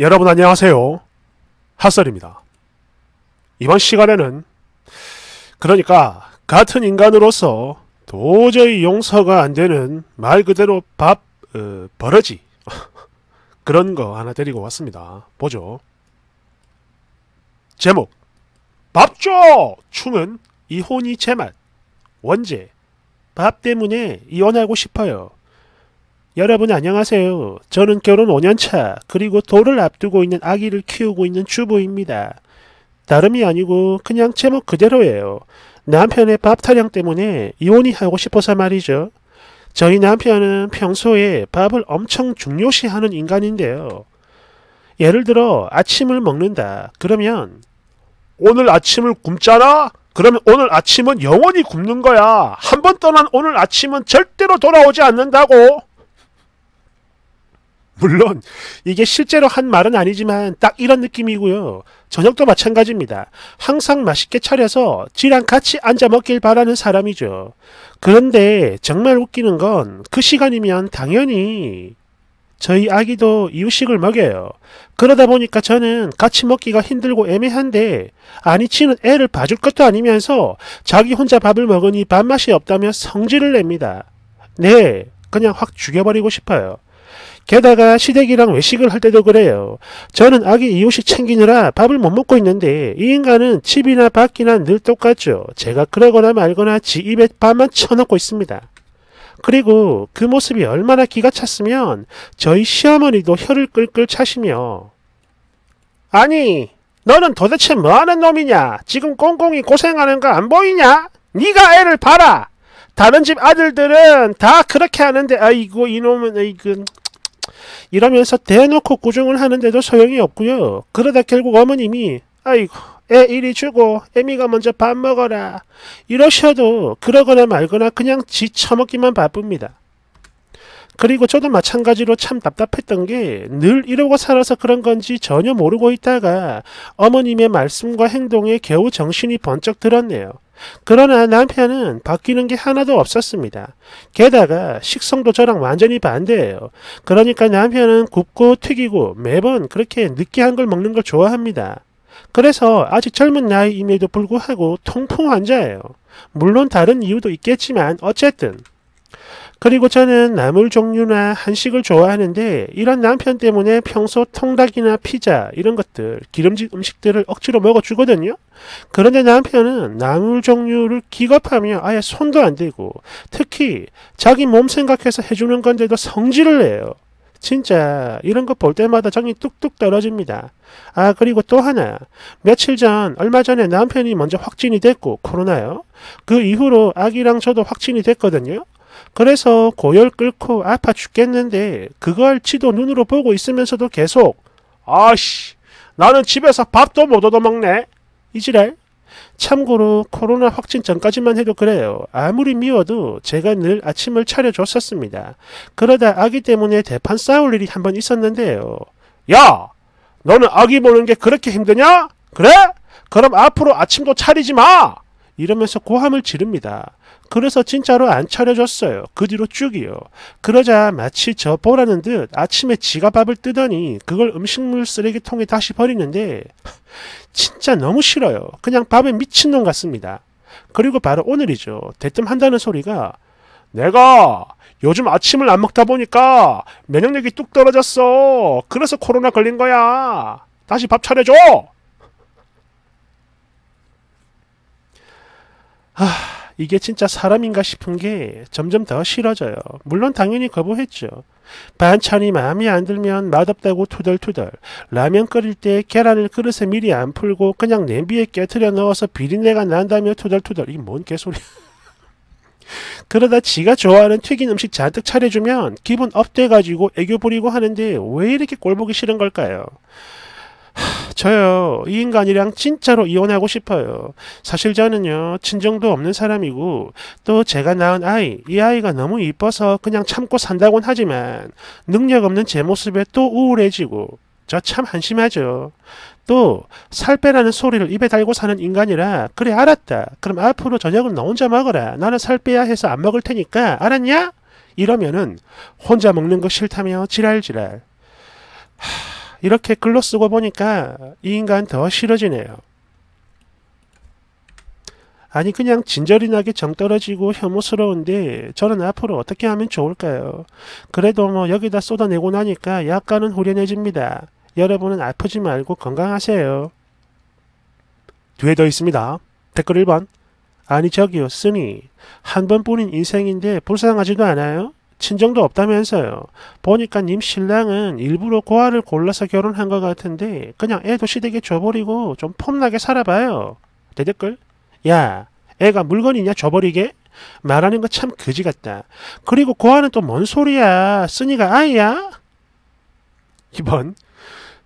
여러분 안녕하세요. 핫설입니다. 이번 시간에는 그러니까 같은 인간으로서 도저히 용서가 안 되는 말 그대로 밥 어, 버러지 그런 거 하나 데리고 왔습니다. 보죠. 제목 밥줘! 춤은 이혼이 제맛 원제 밥 때문에 이혼하고 싶어요. 여러분 안녕하세요. 저는 결혼 5년차 그리고 돌을 앞두고 있는 아기를 키우고 있는 주부입니다. 다름이 아니고 그냥 제목 그대로예요. 남편의 밥 타령 때문에 이혼이 하고 싶어서 말이죠. 저희 남편은 평소에 밥을 엄청 중요시하는 인간인데요. 예를 들어 아침을 먹는다. 그러면 오늘 아침을 굶잖아? 그러면 오늘 아침은 영원히 굶는 거야. 한번 떠난 오늘 아침은 절대로 돌아오지 않는다고. 물론 이게 실제로 한 말은 아니지만 딱 이런 느낌이고요. 저녁도 마찬가지입니다. 항상 맛있게 차려서 지랑 같이 앉아 먹길 바라는 사람이죠. 그런데 정말 웃기는 건 그 시간이면 당연히 저희 아기도 이유식을 먹여요. 그러다 보니까 저는 같이 먹기가 힘들고 애매한데 아니 치는 애를 봐줄 것도 아니면서 자기 혼자 밥을 먹으니 밥맛이 없다며 성질을 냅니다. 네, 그냥 확 죽여버리고 싶어요. 게다가 시댁이랑 외식을 할 때도 그래요. 저는 아기 이웃이 챙기느라 밥을 못 먹고 있는데 이 인간은 집이나 밖이나 늘 똑같죠. 제가 그러거나 말거나 지 입에 밥만 쳐놓고 있습니다. 그리고 그 모습이 얼마나 기가 찼으면 저희 시어머니도 혀를 끌끌 차시며 아니 너는 도대체 뭐하는 놈이냐? 지금 꽁꽁이 고생하는 거 안 보이냐? 네가 애를 봐라! 다른 집 아들들은 다 그렇게 하는데 아이고 이놈은 아이고 이러면서 대놓고 꾸중을 하는데도 소용이 없고요. 그러다 결국 어머님이 아이고 애 이리 주고 애미가 먼저 밥 먹어라 이러셔도 그러거나 말거나 그냥 지쳐먹기만 바쁩니다. 그리고 저도 마찬가지로 참 답답했던 게 늘 이러고 살아서 그런 건지 전혀 모르고 있다가 어머님의 말씀과 행동에 겨우 정신이 번쩍 들었네요. 그러나 남편은 바뀌는 게 하나도 없었습니다. 게다가 식성도 저랑 완전히 반대예요. 그러니까 남편은 굽고 튀기고 매번 그렇게 느끼한 걸 먹는 걸 좋아합니다. 그래서 아직 젊은 나이임에도 불구하고 통풍 환자예요. 물론 다른 이유도 있겠지만 어쨌든 그리고 저는 나물 종류나 한식을 좋아하는데 이런 남편 때문에 평소 통닭이나 피자 이런 것들 기름진 음식들을 억지로 먹어주거든요. 그런데 남편은 나물 종류를 기겁하며 아예 손도 안 대고 특히 자기 몸 생각해서 해주는 건데도 성질을 내요. 진짜 이런 거 볼 때마다 정이 뚝뚝 떨어집니다. 아 그리고 또 하나 며칠 전 얼마 전에 남편이 먼저 확진이 됐고 코로나요. 그 이후로 아기랑 저도 확진이 됐거든요. 그래서 고열 끓고 아파 죽겠는데 그걸 지도 눈으로 보고 있으면서도 계속 아씨 나는 집에서 밥도 못 얻어먹네 이지랄 참고로 코로나 확진 전까지만 해도 그래요. 아무리 미워도 제가 늘 아침을 차려줬었습니다. 그러다 아기 때문에 대판 싸울 일이 한 번 있었는데요. 야! 너는 아기 보는 게 그렇게 힘드냐? 그래? 그럼 앞으로 아침도 차리지 마! 이러면서 고함을 지릅니다. 그래서 진짜로 안 차려줬어요. 그 뒤로 쭉이요. 그러자 마치 저 보라는 듯 아침에 지가 밥을 뜨더니 그걸 음식물 쓰레기통에 다시 버리는데 진짜 너무 싫어요. 그냥 밥에 미친놈 같습니다. 그리고 바로 오늘이죠. 대뜸 한다는 소리가 내가 요즘 아침을 안 먹다 보니까 면역력이 뚝 떨어졌어. 그래서 코로나 걸린 거야. 다시 밥 차려줘! 아, 이게 진짜 사람인가 싶은 게 점점 더 싫어져요. 물론 당연히 거부했죠. 반찬이 마음에 안 들면 맛없다고 투덜투덜 라면 끓일 때 계란을 그릇에 미리 안 풀고 그냥 냄비에 깨트려 넣어서 비린내가 난다며 투덜투덜 이 뭔 개소리야. 그러다 지가 좋아하는 튀긴 음식 잔뜩 차려주면 기분 업돼가지고 애교 부리고 하는데 왜 이렇게 꼴보기 싫은 걸까요? 저요 이 인간이랑 진짜로 이혼하고 싶어요. 사실 저는요 친정도 없는 사람이고 또 제가 낳은 아이 이 아이가 너무 이뻐서 그냥 참고 산다곤 하지만 능력 없는 제 모습에 또 우울해지고 저 참 한심하죠. 또 살 빼라는 소리를 입에 달고 사는 인간이라 그래 알았다. 그럼 앞으로 저녁은 너 혼자 먹어라. 나는 살 빼야 해서 안 먹을 테니까 알았냐? 이러면은 혼자 먹는 거 싫다며 지랄지랄. 하... 이렇게 글로 쓰고 보니까 이 인간 더 싫어지네요. 아니 그냥 진절이 나기 정떨어지고 혐오스러운데 저는 앞으로 어떻게 하면 좋을까요? 그래도 뭐 여기다 쏟아내고 나니까 약간은 후련해집니다. 여러분은 아프지 말고 건강하세요. 뒤에 더 있습니다. 댓글 1번 아니 저기요 쓰니 한 번뿐인 인생인데 불쌍하지도 않아요? 친정도 없다면서요. 보니까 님 신랑은 일부러 고아를 골라서 결혼한 것 같은데 그냥 애도 시댁에 줘버리고 좀 폼나게 살아봐요. 대댓글 야 애가 물건이냐 줘버리게? 말하는 거 참 그지 같다. 그리고 고아는 또 뭔 소리야? 쓰니가 아이야? 이번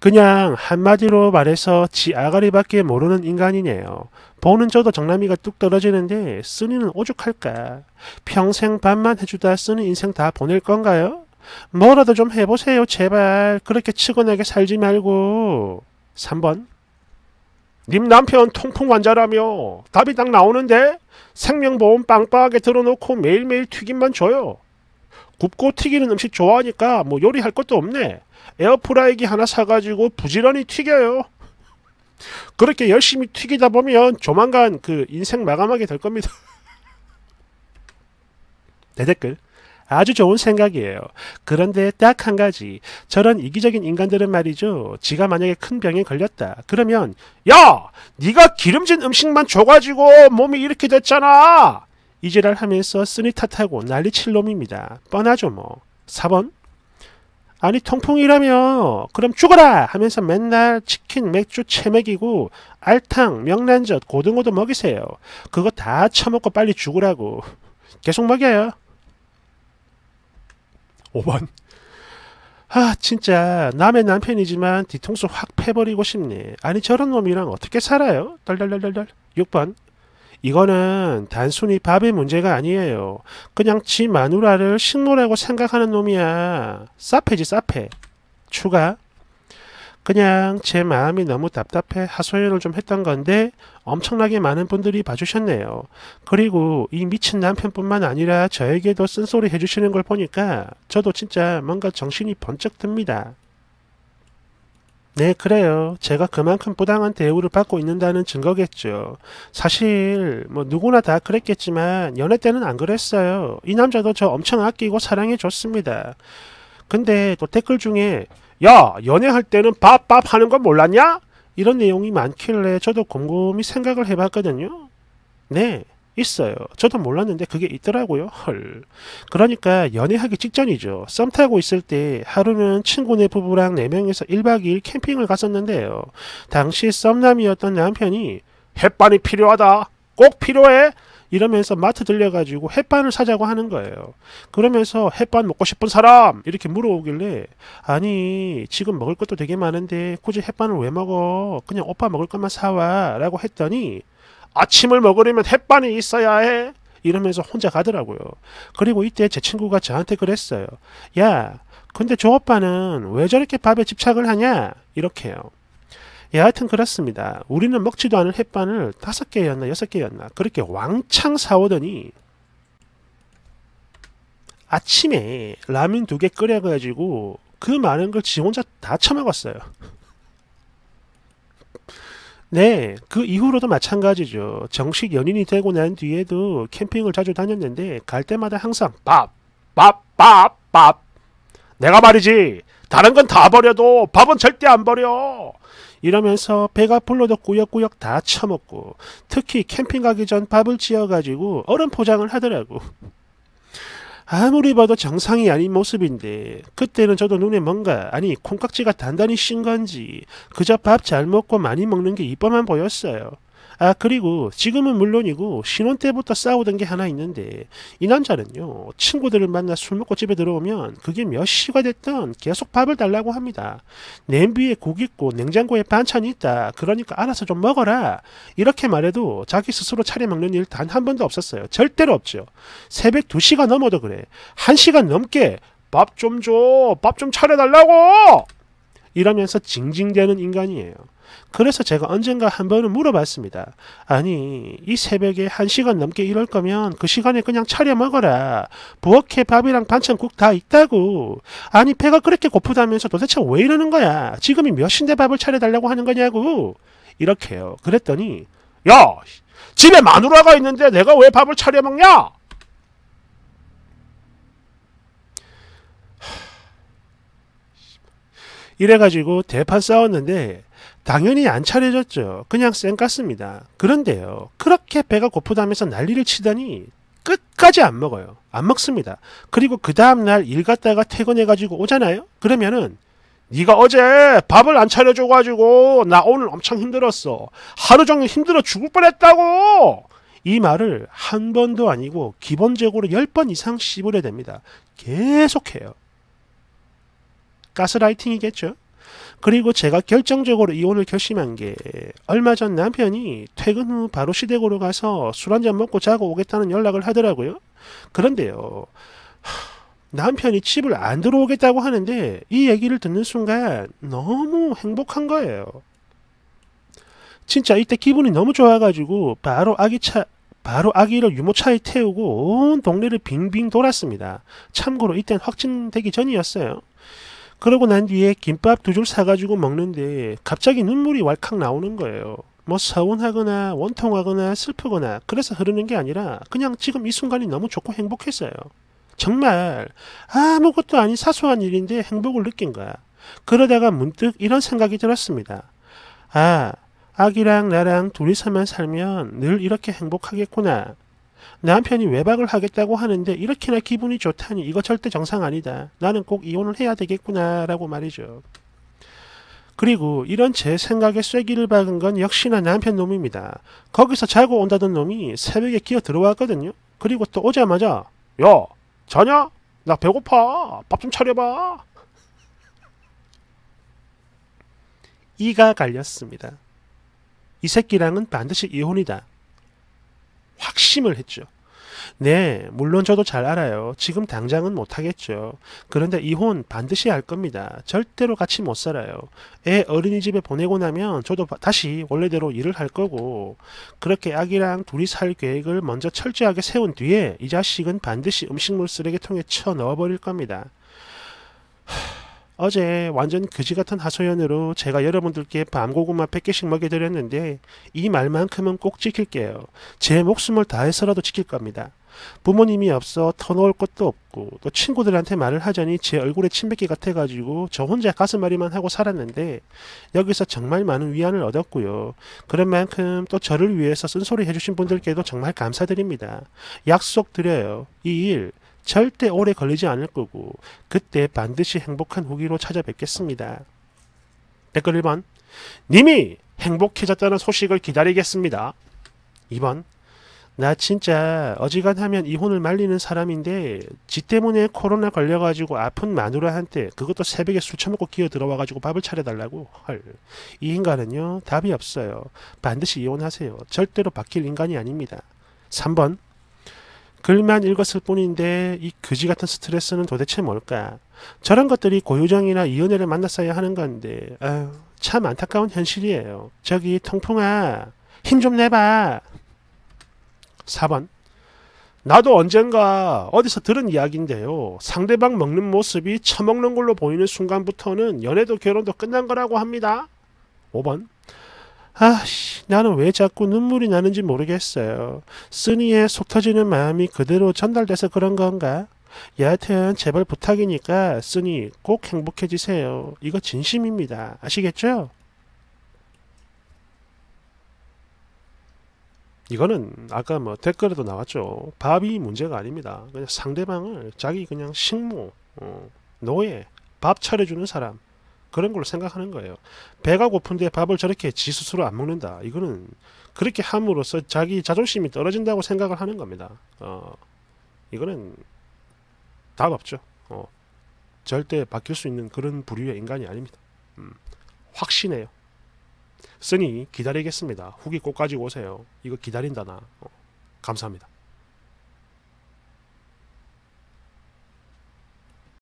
그냥 한마디로 말해서 지아가리밖에 모르는 인간이네요. 보는 저도 정남이가 뚝 떨어지는데 쓰니는 오죽할까? 평생 반만 해주다 쓰니 인생 다 보낼 건가요? 뭐라도 좀 해보세요 제발 그렇게 치근하게 살지 말고 3번 님 남편 통풍 환자라며 답이 딱 나오는데 생명보험 빵빵하게 들어놓고 매일매일 튀김만 줘요 굽고 튀기는 음식 좋아하니까 뭐 요리할 것도 없네 에어프라이기 하나 사가지고 부지런히 튀겨요. 그렇게 열심히 튀기다 보면 조만간 그 인생 마감하게 될 겁니다. 내 네, 댓글. 아주 좋은 생각이에요. 그런데 딱 한 가지. 저런 이기적인 인간들은 말이죠. 지가 만약에 큰 병에 걸렸다. 그러면 야! 네가 기름진 음식만 줘가지고 몸이 이렇게 됐잖아! 이지랄 하면서 쓰니 탓하고 난리 칠 놈입니다. 뻔하죠 뭐. 4번 아니 통풍이라며 그럼 죽어라 하면서 맨날 치킨 맥주 채맥이고 알탕 명란젓 고등어도 먹이세요 그거 다 처먹고 빨리 죽으라고 계속 먹여요 5번 아 진짜 남의 남편이지만 뒤통수 확 패버리고 싶네 아니 저런 놈이랑 어떻게 살아요 덜덜덜덜덜 6번 이거는 단순히 밥의 문제가 아니에요. 그냥 지 마누라를 식물이라고 생각하는 놈이야. 싸패지 싸패. 추가. 그냥 제 마음이 너무 답답해 하소연을 좀 했던 건데 엄청나게 많은 분들이 봐주셨네요. 그리고 이 미친 남편뿐만 아니라 저에게도 쓴소리 해주시는 걸 보니까 저도 진짜 뭔가 정신이 번쩍 듭니다. 네, 그래요. 제가 그만큼 부당한 대우를 받고 있는다는 증거겠죠. 사실 뭐 누구나 다 그랬겠지만 연애 때는 안 그랬어요. 이 남자도 저 엄청 아끼고 사랑해 줬습니다. 근데 또 댓글 중에 야, 연애할 때는 밥밥 하는 건 몰랐냐? 이런 내용이 많길래 저도 곰곰이 생각을 해봤거든요. 네. 있어요. 저도 몰랐는데 그게 있더라고요. 헐. 그러니까 연애하기 직전이죠. 썸 타고 있을 때 하루는 친구네 부부랑 4명이서 1박 2일 캠핑을 갔었는데요. 당시 썸남이었던 남편이 햇반이 필요하다. 꼭 필요해. 이러면서 마트 들려가지고 햇반을 사자고 하는 거예요. 그러면서 햇반 먹고 싶은 사람! 이렇게 물어오길래, 아니, 지금 먹을 것도 되게 많은데, 굳이 햇반을 왜 먹어? 그냥 오빠 먹을 것만 사와. 라고 했더니, 아침을 먹으려면 햇반이 있어야 해. 이러면서 혼자 가더라고요. 그리고 이때 제 친구가 저한테 그랬어요. 야, 근데 저 오빠는 왜 저렇게 밥에 집착을 하냐? 이렇게요. 예, 여하튼 그렇습니다. 우리는 먹지도 않은 햇반을 다섯 개였나 여섯 개였나 그렇게 왕창 사오더니 아침에 라면 두 개 끓여가지고 그 많은 걸 지 혼자 다 처먹었어요. 네, 그 이후로도 마찬가지죠. 정식 연인이 되고 난 뒤에도 캠핑을 자주 다녔는데 갈 때마다 항상 밥, 밥, 밥, 밥. 내가 말이지 다른 건 다 버려도 밥은 절대 안 버려. 이러면서 배가 불러도 꾸역꾸역 다 처먹고 특히 캠핑 가기 전 밥을 지어가지고 얼음 포장을 하더라고. 아무리 봐도 정상이 아닌 모습인데 그때는 저도 눈에 뭔가 아니 콩깍지가 단단히 신 건지 그저 밥 잘 먹고 많이 먹는 게 이뻐만 보였어요. 아 그리고 지금은 물론이고 신혼 때부터 싸우던 게 하나 있는데 이 남자는요 친구들을 만나 술 먹고 집에 들어오면 그게 몇 시가 됐든 계속 밥을 달라고 합니다. 냄비에 국 있고 냉장고에 반찬이 있다. 그러니까 알아서 좀 먹어라. 이렇게 말해도 자기 스스로 차려 먹는 일 단 한 번도 없었어요. 절대로 없죠. 새벽 2시가 넘어도 그래. 1시간 넘게 밥 좀 줘. 밥 좀 차려달라고! 이러면서 징징대는 인간이에요. 그래서 제가 언젠가 한 번은 물어봤습니다. 아니, 이 새벽에 한 시간 넘게 이럴 거면 그 시간에 그냥 차려 먹어라. 부엌에 밥이랑 반찬국 다 있다고. 아니, 배가 그렇게 고프다면서 도대체 왜 이러는 거야? 지금이 몇신인데 밥을 차려달라고 하는 거냐고. 이렇게요. 그랬더니, 야! 집에 마누라가 있는데 내가 왜 밥을 차려 먹냐? 이래가지고 대파 싸웠는데 당연히 안 차려졌죠. 그냥 쌩 깠습니다. 그런데요. 그렇게 배가 고프다면서 난리를 치다니 끝까지 안 먹어요. 안 먹습니다. 그리고 그 다음날 일 갔다가 퇴근해가지고 오잖아요. 그러면은 네가 어제 밥을 안 차려줘가지고 나 오늘 엄청 힘들었어. 하루 종일 힘들어 죽을 뻔했다고. 이 말을 한 번도 아니고 기본적으로 10번 이상 씹으려 됩니다. 계속해요. 가스라이팅이겠죠. 그리고 제가 결정적으로 이혼을 결심한 게 얼마 전 남편이 퇴근 후 바로 시댁으로 가서 술 한 잔 먹고 자고 오겠다는 연락을 하더라고요. 그런데요. 남편이 집을 안 들어오겠다고 하는데 이 얘기를 듣는 순간 너무 행복한 거예요. 진짜 이때 기분이 너무 좋아가지고 바로 아기차 바로 아기를 유모차에 태우고 온 동네를 빙빙 돌았습니다. 참고로 이땐 확진되기 전이었어요. 그러고 난 뒤에 김밥 두 줄 사가지고 먹는데 갑자기 눈물이 왈칵 나오는 거예요. 뭐 서운하거나 원통하거나 슬프거나 그래서 흐르는 게 아니라 그냥 지금 이 순간이 너무 좋고 행복했어요. 정말 아무것도 아닌 사소한 일인데 행복을 느낀 거야. 그러다가 문득 이런 생각이 들었습니다. 아, 아기랑 나랑 둘이서만 살면 늘 이렇게 행복하겠구나. 남편이 외박을 하겠다고 하는데 이렇게나 기분이 좋다니 이거 절대 정상 아니다. 나는 꼭 이혼을 해야 되겠구나 라고 말이죠. 그리고 이런 제 생각에 쐐기를 박은 건 역시나 남편 놈입니다. 거기서 자고 온다던 놈이 새벽에 기어 들어왔거든요. 그리고 또 오자마자 야 자냐? 나 배고파. 밥 좀 차려봐. 이가 갈렸습니다. 이 새끼랑은 반드시 이혼이다. 확심을 했죠. 네, 물론 저도 잘 알아요. 지금 당장은 못하겠죠. 그런데 이혼 반드시 할 겁니다. 절대로 같이 못 살아요. 애 어린이집에 보내고 나면 저도 다시 원래대로 일을 할 거고 그렇게 아기랑 둘이 살 계획을 먼저 철저하게 세운 뒤에 이 자식은 반드시 음식물 쓰레기통에 쳐 넣어버릴 겁니다. 하... 어제 완전 그지 같은 하소연으로 제가 여러분들께 밤고구마 100개씩 먹여드렸는데 이 말만큼은 꼭 지킬게요. 제 목숨을 다해서라도 지킬 겁니다. 부모님이 없어 터놓을 것도 없고 또 친구들한테 말을 하자니 제 얼굴에 침뱉기 같아가지고 저 혼자 가슴앓이만 하고 살았는데 여기서 정말 많은 위안을 얻었고요. 그런 만큼 또 저를 위해서 쓴소리 해주신 분들께도 정말 감사드립니다. 약속드려요. 이일 절대 오래 걸리지 않을 거고 그때 반드시 행복한 후기로 찾아뵙겠습니다. 댓글 1번 님이 행복해졌다는 소식을 기다리겠습니다. 2번 나 진짜 어지간하면 이혼을 말리는 사람인데 지 때문에 코로나 걸려가지고 아픈 마누라한테 그것도 새벽에 술 처먹고 기어 들어와가지고 밥을 차려달라고 헐. 이 인간은요 답이 없어요. 반드시 이혼하세요. 절대로 바뀔 인간이 아닙니다. 3번 글만 읽었을 뿐인데 이 그지 같은 스트레스는 도대체 뭘까? 저런 것들이 고유정이나 이은혜를 만났어야 하는 건데 아유, 참 안타까운 현실이에요. 저기 통풍아 힘 좀 내봐. 4번 나도 언젠가 어디서 들은 이야기인데요. 상대방 먹는 모습이 처먹는 걸로 보이는 순간부터는 연애도 결혼도 끝난 거라고 합니다. 5번 아씨, 나는 왜 자꾸 눈물이 나는지 모르겠어요. 쓰니의 속 터지는 마음이 그대로 전달돼서 그런 건가? 여하튼 제발 부탁이니까 쓰니 꼭 행복해지세요. 이거 진심입니다. 아시겠죠? 이거는 아까 뭐 댓글에도 나왔죠. 밥이 문제가 아닙니다. 그냥 상대방을 자기 그냥 식모, 어, 노예, 밥 차려주는 사람, 그런 걸로 생각하는 거예요. 배가 고픈데 밥을 저렇게 지 스스로 안 먹는다. 이거는 그렇게 함으로써 자기 자존심이 떨어진다고 생각을 하는 겁니다. 어, 이거는 답 없죠. 어, 절대 바뀔 수 있는 그런 부류의 인간이 아닙니다. 음, 확신해요. 쓰니 기다리겠습니다. 후기 꼭 가지고 오세요. 이거 기다린다 나. 어, 감사합니다.